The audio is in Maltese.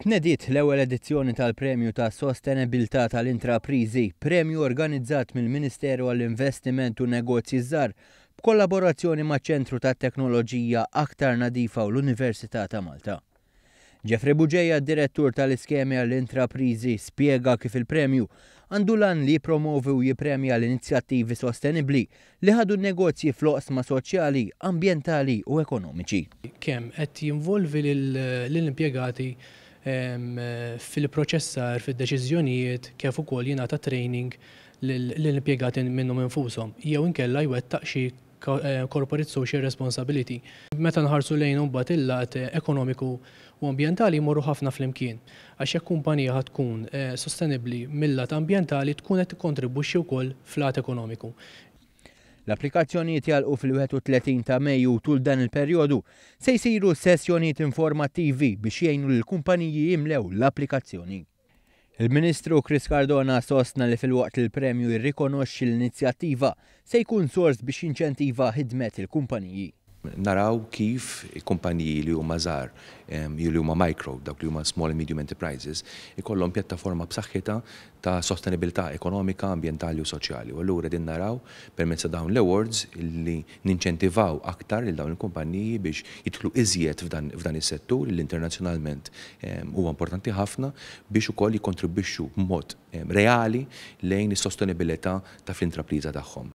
Tnediet l-ewwel edizzjoni tal-Premju ta' Sostenibilità tal-Intraprizi, premju organizzat mill-Ministeru għall-Investiment u Negozji Żgħar b'kollaborazzjoni ma' ċentru ta' teknoloġija aktar nadifa u l-Università ta' Malta. Ġefri Buġeja, direttur tal-iskemi għall-Intraprizi, spiega kif il-premju għandu lan li promovi u jipremja l-inizjattivi sostenibli li ħadu negozji fl-oqsma soċjali, ambientali u ekonomiċi. Kem qed jinvolvi l-impjegati fil-proċessar, fil deċizjoniet kif ukoll jingħata training l-impjegati minnhom infushom. Jew inkella jwettaq xi eh, corporate social responsibility. Meta nħarsu lejn mbagħad il-lat eh, ekonomiku u ambjentali jmorru ħafna flimkien. Għax jekk kumpanija ħad tkun eh, sostenibbli mill-lat ambjentali tkun qed tikkontribwixxi wkoll fl-lat ekonomiku. L-applikazzjonijiet jalqu fil-31 ta' Mejju tul dan il-perjodu se jsiru sessjonijiet informattivi biex jgħinu l-kumpaniji jimlew l-applikazzjoni. Il-Ministru Chris Cardona sostna li fil-waqt il-premju jirrikonoxxi l-inizjattiva se jkun sors biex inċentiva ħidmet il-kumpaniji naraw kif kumpaniji li huma żgħar li huma micro, dawk li huma small and medium enterprises, ikollhom pjattaforma b'saħħitha ta' sostenibilità ekonomika, ambientali u soċjali. U allura din naraw permezz dawn l-awards li ninċentivaw aktar lil dawn il-kumpaniji biex jitlu iżjed f'dan is-settur li internazzjonalment huwa importanti ħafna biex ukoll jikontribwixxu b'mod reali lejn is-sostenibilità ta' fl-intrapriża tagħhom.